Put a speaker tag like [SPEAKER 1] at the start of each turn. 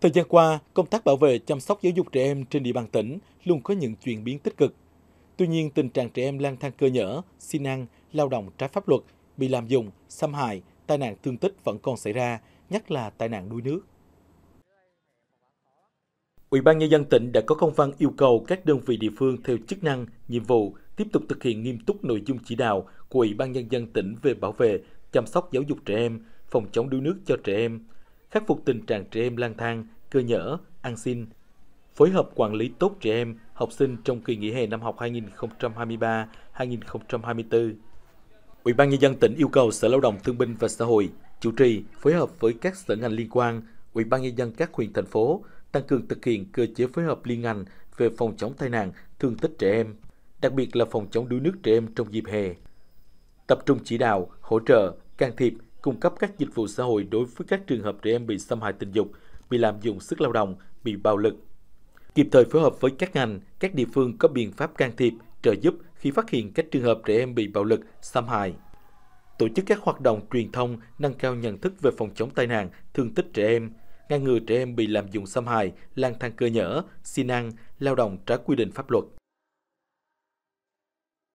[SPEAKER 1] Thời gian qua, công tác bảo vệ chăm sóc giáo dục trẻ em trên địa bàn tỉnh luôn có những chuyển biến tích cực. Tuy nhiên, tình trạng trẻ em lang thang cơ nhở, xin ăn, lao động trái pháp luật, bị làm dụng, xâm hại, tai nạn thương tích vẫn còn xảy ra, nhất là tai nạn đuối nước. Ủy ban nhân dân tỉnh đã có công văn yêu cầu các đơn vị địa phương theo chức năng, nhiệm vụ tiếp tục thực hiện nghiêm túc nội dung chỉ đạo của Ủy ban nhân dân tỉnh về bảo vệ, chăm sóc giáo dục trẻ em, phòng chống đuối nước cho trẻ em, khắc phục tình trạng trẻ em lang thang, cơ nhở, ăn xin, phối hợp quản lý tốt trẻ em, học sinh trong kỳ nghỉ hè năm học 2023-2024. Ủy ban nhân dân tỉnh yêu cầu Sở Lao động Thương binh và Xã hội chủ trì phối hợp với các sở ngành liên quan, Ủy ban nhân dân các huyện thành phố tăng cường thực hiện cơ chế phối hợp liên ngành về phòng chống tai nạn, thương tích trẻ em, đặc biệt là phòng chống đuối nước trẻ em trong dịp hè. Tập trung chỉ đạo, hỗ trợ, can thiệp cung cấp các dịch vụ xã hội đối với các trường hợp trẻ em bị xâm hại tình dục, bị lạm dụng sức lao động, bị bạo lực. Kịp thời phối hợp với các ngành, các địa phương có biện pháp can thiệp, trợ giúp khi phát hiện các trường hợp trẻ em bị bạo lực, xâm hại. Tổ chức các hoạt động truyền thông nâng cao nhận thức về phòng chống tai nạn, thương tích trẻ em, ngăn ngừa trẻ em bị lạm dụng xâm hại, lang thang cơ nhở, xin ăn, lao động trái quy định pháp luật.